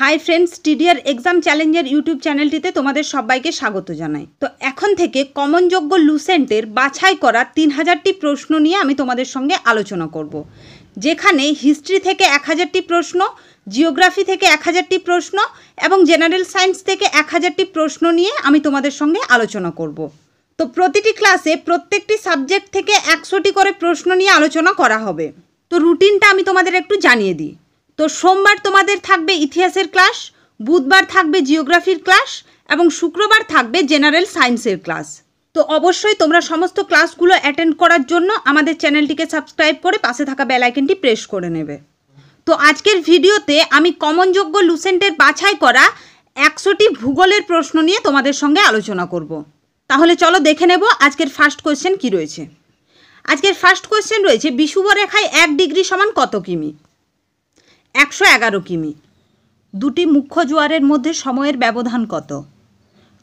High friends TDR exam চ্যালেঞ্জের YouTube চ্যানেলটিতে তোমাদের সবাইকে স্বাগত জানাই তো এখন থেকে কমনযোগ্য লুসেন্টের বাছাই করা তিন হাজারটি প্রশ্ন নিয়ে আমি তোমাদের সঙ্গে আলোচনা করব। যেখানে হিস্ট্রি থেকে এক হাজারটি প্রশ্ন জিওগ্রাফি থেকে এক হাজারটি প্রশ্ন এবং জেনারেল সায়েন্স থেকে এক হাজারটি প্রশ্ন নিয়ে আমি তোমাদের সঙ্গে আলোচনা করব। তো প্রতিটি ক্লাসে প্রত্যেকটি সাবজেক্ট থেকে একশোটি করে প্রশ্ন নিয়ে আলোচনা করা হবে তো রুটিনটা আমি তোমাদের একটু জানিয়ে দিই তো সোমবার তোমাদের থাকবে ইতিহাসের ক্লাস বুধবার থাকবে জিওগ্রাফির ক্লাস এবং শুক্রবার থাকবে জেনারেল সায়েন্সের ক্লাস তো অবশ্যই তোমরা সমস্ত ক্লাসগুলো অ্যাটেন্ড করার জন্য আমাদের চ্যানেলটিকে সাবস্ক্রাইব করে পাশে থাকা বেলাইকেনটি প্রেস করে নেবে তো আজকের ভিডিওতে আমি কমনযোগ্য লুসেন্টের বাছাই করা একশোটি ভূগোলের প্রশ্ন নিয়ে তোমাদের সঙ্গে আলোচনা করব। তাহলে চলো দেখে নেব আজকের ফার্স্ট কোয়েশ্চেন কি রয়েছে আজকের ফার্স্ট কোয়েশ্চেন রয়েছে বিষুবরেখায় এক ডিগ্রি সমান কত কিমি একশো এগারো কিমি দুটি মুখ্য জোয়ারের মধ্যে সময়ের ব্যবধান কত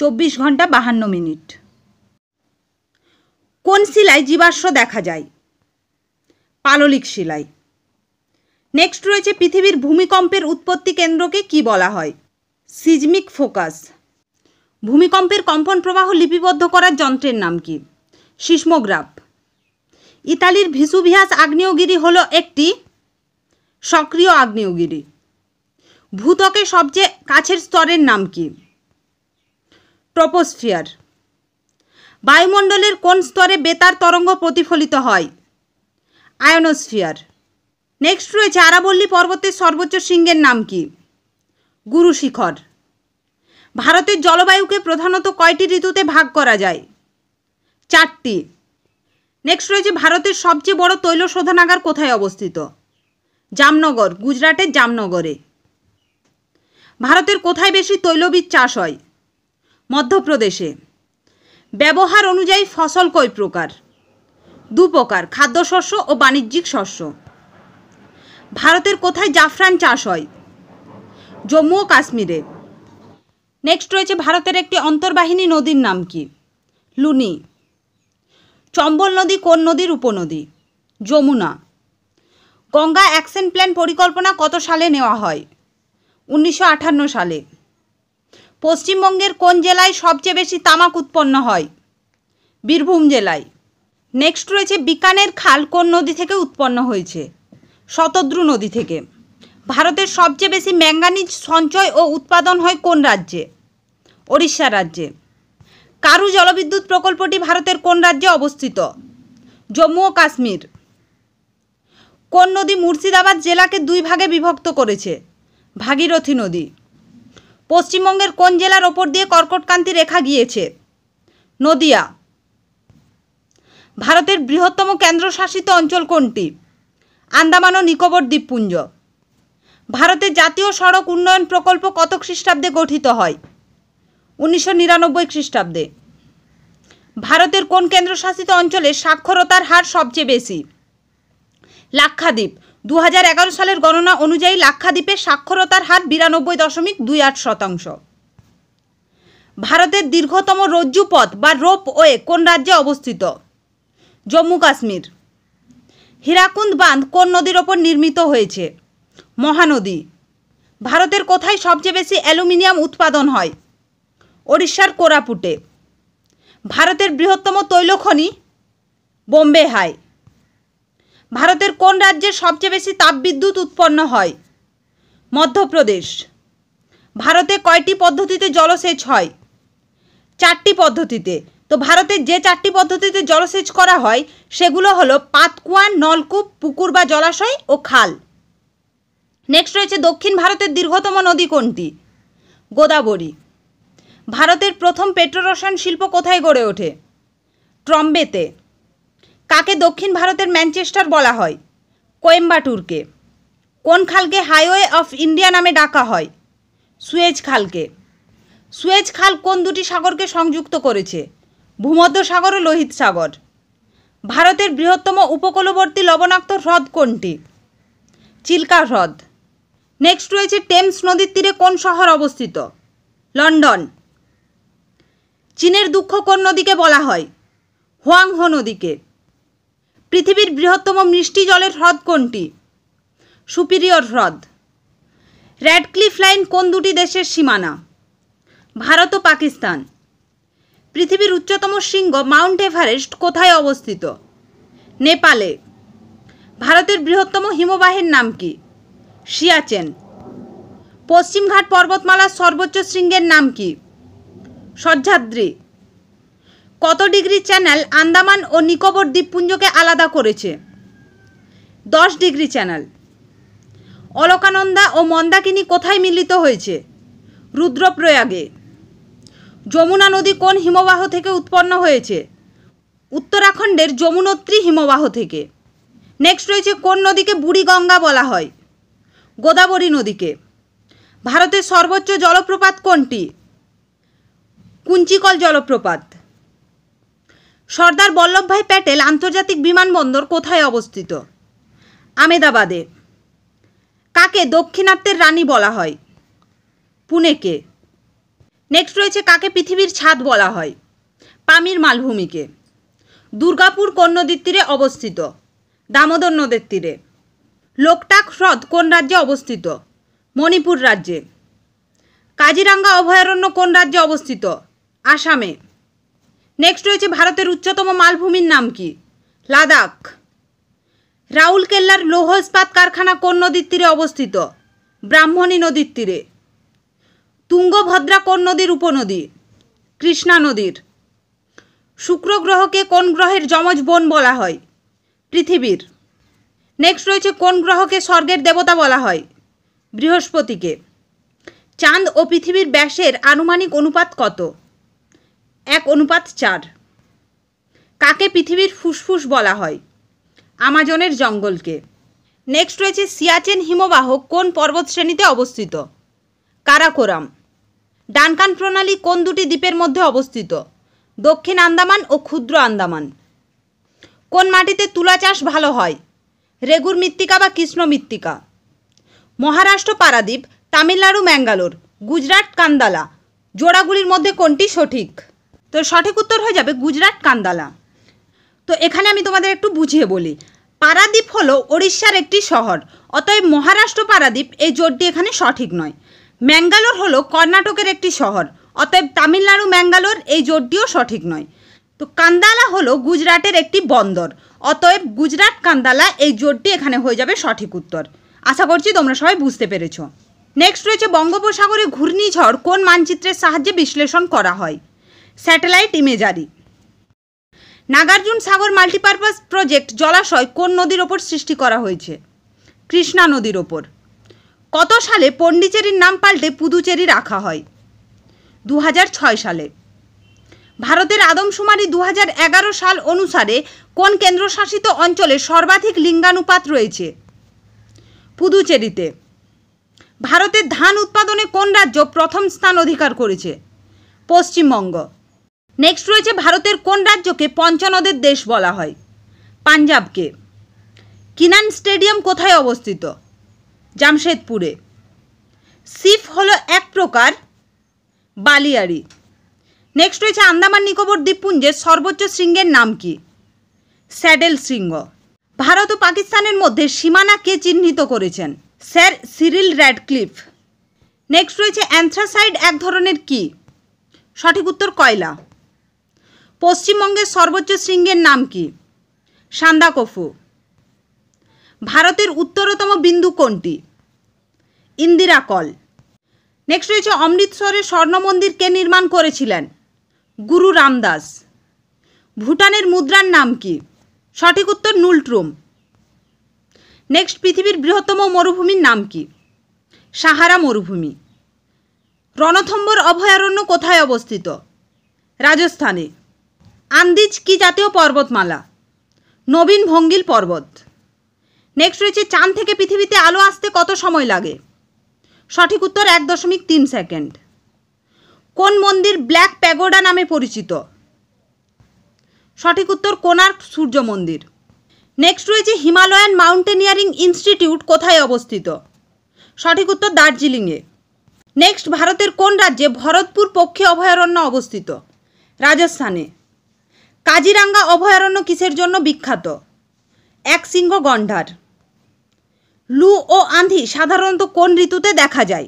চব্বিশ ঘন্টা বাহান্ন মিনিট কোন শিলায় জীবাশ্ম দেখা যায় পাললিক শিলাই নেক্সট রয়েছে পৃথিবীর ভূমিকম্পের উৎপত্তি কেন্দ্রকে কি বলা হয় সিজমিক ফোকাস ভূমিকম্পের কম্পন প্রবাহ লিপিবদ্ধ করার যন্ত্রের নাম কি সিসমোগ্রাফ ইতালির ভিসুভিয়াস আগ্নেয়গিরি হল একটি সক্রিয় আগ্নেয়গিরি ভূতকে সবচেয়ে কাছের স্তরের নাম কি ট্রপোস্ফিয়ার বায়ুমণ্ডলের কোন স্তরে বেতার তরঙ্গ প্রতিফলিত হয় আয়নোস্ফিয়ার নেক্সট রয়েছে আরাবল্লী পর্বতের সর্বোচ্চ শৃঙ্গের নাম কি গুরু শিখর ভারতের জলবায়ুকে প্রধানত কয়টি ঋতুতে ভাগ করা যায় চারটি নেক্সট রয়েছে ভারতের সবচেয়ে বড় তৈল শোধনাগার কোথায় অবস্থিত জামনগর গুজরাটের জামনগরে ভারতের কোথায় বেশি তৈলবীজ চাষ হয় মধ্যপ্রদেশে ব্যবহার অনুযায়ী ফসল কয় প্রকার দু প্রকার খাদ্যশস্য ও বাণিজ্যিক শস্য ভারতের কোথায় জাফরান চাষ হয় জম্মু ও কাশ্মীরে নেক্সট রয়েছে ভারতের একটি অন্তর্বাহিনী নদীর নাম কি লুনি চম্বল নদী কোন নদীর উপনদী যমুনা গঙ্গা অ্যাকশন প্ল্যান পরিকল্পনা কত সালে নেওয়া হয় উনিশশো সালে পশ্চিমবঙ্গের কোন জেলায় সবচেয়ে বেশি তামাক উৎপন্ন হয় বীরভূম জেলায় নেক্সট রয়েছে বিকানের খাল কোন নদী থেকে উৎপন্ন হয়েছে শতদ্রু নদী থেকে ভারতের সবচেয়ে বেশি ম্যাঙ্গানিজ সঞ্চয় ও উৎপাদন হয় কোন রাজ্যে ওড়িশা রাজ্যে কারু জলবিদ্যুৎ প্রকল্পটি ভারতের কোন রাজ্যে অবস্থিত জম্মু ও কাশ্মীর কোন নদী মুর্শিদাবাদ জেলাকে দুই ভাগে বিভক্ত করেছে ভাগীরথী নদী পশ্চিমবঙ্গের কোন জেলার ওপর দিয়ে কর্কটকান্তি রেখা গিয়েছে নদিয়া ভারতের বৃহত্তম কেন্দ্রশাসিত অঞ্চল কোনটি আন্দামান ও নিকোবর দ্বীপপুঞ্জ ভারতের জাতীয় সড়ক উন্নয়ন প্রকল্প কত খ্রিস্টাব্দে গঠিত হয় উনিশশো নিরানব্বই খ্রিস্টাব্দে ভারতের কোন কেন্দ্রশাসিত অঞ্চলে সাক্ষরতার হার সবচেয়ে বেশি লাক্ষাদ্বীপ দু সালের গণনা অনুযায়ী লাক্ষাদ্বীপে সাক্ষরতার হার বিরানব্বই দশমিক দুই আট শতাংশ ভারতের দীর্ঘতম রজ্জুপথ বা রোপ ওয়ে কোন রাজ্যে অবস্থিত জম্মু কাশ্মীর হীরাকুন্দ বাঁধ কোন নদীর ওপর নির্মিত হয়েছে মহানদী ভারতের কোথায় সবচেয়ে বেশি অ্যালুমিনিয়াম উৎপাদন হয় ওড়িশার কোরাপুটে ভারতের বৃহত্তম তৈলখনি বোম্বে হাই ভারতের কোন রাজ্যে সবচেয়ে বেশি তাপবিদ্যুৎ উৎপন্ন হয় মধ্যপ্রদেশ ভারতে কয়টি পদ্ধতিতে জলসেচ হয় চারটি পদ্ধতিতে তো ভারতের যে চারটি পদ্ধতিতে জলসেচ করা হয় সেগুলো হলো পাতকুয়া নলকূপ পুকুর বা জলাশয় ও খাল নেক্সট রয়েছে দক্ষিণ ভারতের দীর্ঘতম নদী কোনটি গোদাবরী ভারতের প্রথম পেট্রোরসায়ন শিল্প কোথায় গড়ে ওঠে ট্রম্বেতে কাকে দক্ষিণ ভারতের ম্যানচেস্টার বলা হয় কোয়েম্বাটুরকে কোন খালকে হাইওয়ে অফ ইন্ডিয়া নামে ডাকা হয় সুয়েজ খালকে সুয়েজ খাল কোন দুটি সাগরকে সংযুক্ত করেছে ভূমধ্য সাগর ও লোহিত সাগর ভারতের বৃহত্তম উপকূলবর্তী লবণাক্ত হ্রদ কোনটি চিল্কা হ্রদ নেক্সট রয়েছে টেমস নদীর তীরে কোন শহর অবস্থিত লন্ডন চীনের দুঃখ কোন নদীকে বলা হয় হোয়াংহো নদীকে পৃথিবীর বৃহত্তম মিষ্টি জলের হ্রদ কোনটি সুপিরিয়র হ্রদ র্যাডক্লিফ লাইন কোন দুটি দেশের সীমানা ভারত ও পাকিস্তান পৃথিবীর উচ্চতম শৃঙ্গ মাউন্ট এভারেস্ট কোথায় অবস্থিত নেপালে ভারতের বৃহত্তম হিমবাহের নাম কি সিয়াচেন পশ্চিমঘাট পর্বতমালার সর্বোচ্চ শৃঙ্গের নাম কি সহ্যাদ্রি কত ডিগ্রি চ্যানেল আন্দামান ও নিকোবর দ্বীপপুঞ্জকে আলাদা করেছে দশ ডিগ্রি চ্যানেল অলকানন্দা ও মন্দাকিনী কোথায় মিলিত হয়েছে রুদ্রপ্রয়াগে যমুনা নদী কোন হিমবাহ থেকে উৎপন্ন হয়েছে উত্তরাখণ্ডের যমুনোত্রী হিমবাহ থেকে নেক্সট রয়েছে কোন নদীকে বুড়িগঙ্গা বলা হয় গোদাবরী নদীকে ভারতের সর্বোচ্চ জলপ্রপাত কোনটি কুঞ্চিকল জলপ্রপাত সর্দার বল্লভভাই প্যাটেল আন্তর্জাতিক বিমানবন্দর কোথায় অবস্থিত আমেদাবাদে কাকে দক্ষিণাত্যের রানী বলা হয় পুনেকে নেক্সট রয়েছে কাকে পৃথিবীর ছাদ বলা হয় পামির মালভূমিকে দুর্গাপুর কোন নদীর তীরে অবস্থিত দামোদর নদের তীরে লোকটাক হ্রদ কোন রাজ্যে অবস্থিত মণিপুর রাজ্যে কাজিরাঙ্গা অভয়ারণ্য কোন রাজ্যে অবস্থিত আসামে নেক্সট রয়েছে ভারতের উচ্চতম মালভূমির নাম কি লাদাখ কেল্লার লৌহ ইস্পাত কারখানা কোন নদীর তীরে অবস্থিত ব্রাহ্মণী নদীর তীরে তুঙ্গভদ্রা কোন নদীর উপনদী কৃষ্ণা নদীর শুক্র গ্রহকে কোন গ্রহের যমজ বন বলা হয় পৃথিবীর নেক্সট রয়েছে কোন গ্রহকে স্বর্গের দেবতা বলা হয় বৃহস্পতিকে চাঁদ ও পৃথিবীর ব্যাসের আনুমানিক অনুপাত কত এক অনুপাত চার কাকে পৃথিবীর ফুসফুস বলা হয় আমাজনের জঙ্গলকে নেক্সট রয়েছে সিয়াচেন হিমবাহ কোন পর্বতশ্রেণীতে অবস্থিত কারাকোরাম ডানকান প্রণালী কোন দুটি দ্বীপের মধ্যে অবস্থিত দক্ষিণ আন্দামান ও ক্ষুদ্র আন্দামান কোন মাটিতে তুলা চাষ ভালো হয় রেগুর মৃত্তিকা বা কৃষ্ণ মৃত্তিকা মহারাষ্ট্র পারাদ্বীপ তামিলনাড়ু ম্যাঙ্গালোর গুজরাট কান্দালা জোড়াগুলির মধ্যে কোনটি সঠিক তো সঠিক উত্তর হয়ে যাবে গুজরাট কান্দালা তো এখানে আমি তোমাদের একটু বুঝিয়ে বলি পারাদ্বীপ হলো ওড়িশার একটি শহর অতএব মহারাষ্ট্র পারাদ্বীপ এই জোটটি এখানে সঠিক নয় ম্যাঙ্গালোর হলো কর্ণাটকের একটি শহর অতএব তামিলনাড়ু ম্যাঙ্গালোর এই জোটটিও সঠিক নয় তো কান্দালা হলো গুজরাটের একটি বন্দর অতএব গুজরাট কান্দালা এই জোটটি এখানে হয়ে যাবে সঠিক উত্তর আশা করছি তোমরা সবাই বুঝতে পেরেছ নেক্সট রয়েছে বঙ্গোপসাগরে ঘূর্ণিঝড় কোন মানচিত্রের সাহায্যে বিশ্লেষণ করা হয় satellite imagery Nagarjun Sagar multipurpose project জলাশয় কোন নদীর ওপর সৃষ্টি করা হয়েছে কৃষ্ণা নদীর ওপর কত সালে পণ্ডিচেরির নাম পাল্টে পুদুচেরি রাখা হয় দু সালে ভারতের আদমশুমারি দু হাজার সাল অনুসারে কোন কেন্দ্রশাসিত অঞ্চলে সর্বাধিক লিঙ্গানুপাত রয়েছে পুদুচেরিতে ভারতের ধান উৎপাদনে কোন রাজ্য প্রথম স্থান অধিকার করেছে পশ্চিমবঙ্গ নেক্সট রয়েছে ভারতের কোন রাজ্যকে পঞ্চনদের দেশ বলা হয় পাঞ্জাবকে কিনান স্টেডিয়াম কোথায় অবস্থিত জামশেদপুরে সিফ হলো এক প্রকার বালিয়াড়ি নেক্সট রয়েছে আন্দামান নিকোবর দ্বীপপুঞ্জের সর্বোচ্চ শৃঙ্গের নাম কি স্যাডেল শৃঙ্গ ভারত ও পাকিস্তানের মধ্যে সীমানা কে চিহ্নিত করেছেন স্যার সিরিল র্যাডক্লিফ নেক্সট রয়েছে অ্যান্থ্রাসাইড এক ধরনের কি সঠিক উত্তর কয়লা পশ্চিমবঙ্গের সর্বোচ্চ শৃঙ্গের নাম কি সান্দাকফু ভারতের উত্তরতম বিন্দু কোনটি ইন্দিরা কল নেক্সট রয়েছে অমৃতসরের স্বর্ণ মন্দির কে নির্মাণ করেছিলেন গুরু রামদাস ভুটানের মুদ্রার নাম কি সঠিক উত্তর নুলট্রুম নেক্সট পৃথিবীর বৃহত্তম মরুভূমির নাম কি সাহারা মরুভূমি রণথম্বর অভয়ারণ্য কোথায় অবস্থিত রাজস্থানে আন্দিজ কি জাতীয় পর্বতমালা নবীন ভঙ্গিল পর্বত নেক্সট রয়েছে চাঁদ থেকে পৃথিবীতে আলো আসতে কত সময় লাগে সঠিক উত্তর এক দশমিক তিন সেকেন্ড কোন মন্দির ব্ল্যাক প্যাগোডা নামে পরিচিত সঠিক উত্তর কোণার্ক সূর্য মন্দির নেক্সট রয়েছে হিমালয়ান মাউন্টেনিয়ারিং ইনস্টিটিউট কোথায় অবস্থিত সঠিক উত্তর দার্জিলিংয়ে নেক্সট ভারতের কোন রাজ্যে ভরতপুর পক্ষে অভয়ারণ্য অবস্থিত রাজস্থানে কাজিরাঙ্গা অভয়ারণ্য কিসের জন্য বিখ্যাত এক সিংহ গন্ডার লু ও আঁধি সাধারণত কোন ঋতুতে দেখা যায়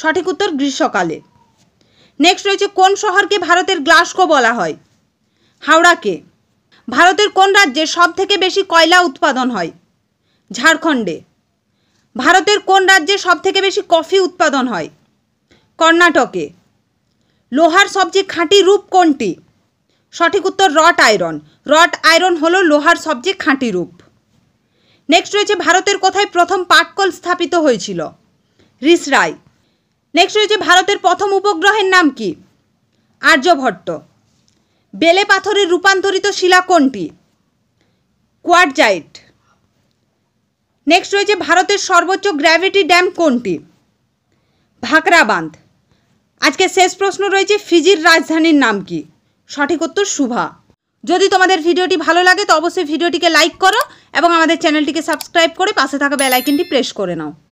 সঠিক উত্তর গ্রীষ্মকালে নেক্সট রয়েছে কোন শহরকে ভারতের গ্লাসকো বলা হয় হাওড়াকে ভারতের কোন রাজ্যে সব থেকে বেশি কয়লা উৎপাদন হয় ঝাড়খণ্ডে ভারতের কোন রাজ্যে সব থেকে বেশি কফি উৎপাদন হয় কর্ণাটকে লোহার সবচেয়ে খাঁটি রূপ কোনটি সঠিক উত্তর রট আয়রন রট আয়রন হলো লোহার সবচেয়ে খাঁটি রূপ নেক্সট রয়েছে ভারতের কোথায় প্রথম পাটকল স্থাপিত হয়েছিল রিসরাই নেক্সট রয়েছে ভারতের প্রথম উপগ্রহের নাম কি আর্যভট্ট বেলে পাথরে রূপান্তরিত শিলা কোনটি কোয়ারজাইট নেক্সট রয়েছে ভারতের সর্বোচ্চ গ্র্যাভিটি ড্যাম কোনটি ভাকরা বাঁধ আজকে শেষ প্রশ্ন রয়েছে ফিজির রাজধানীর নাম কি সঠিক উত্তর শুভা যদি তোমাদের ভিডিওটি ভালো লাগে তো অবশ্যই ভিডিওটিকে লাইক করো এবং আমাদের চ্যানেলটিকে সাবস্ক্রাইব করে পাশে থাকা বেল প্রেস করে নাও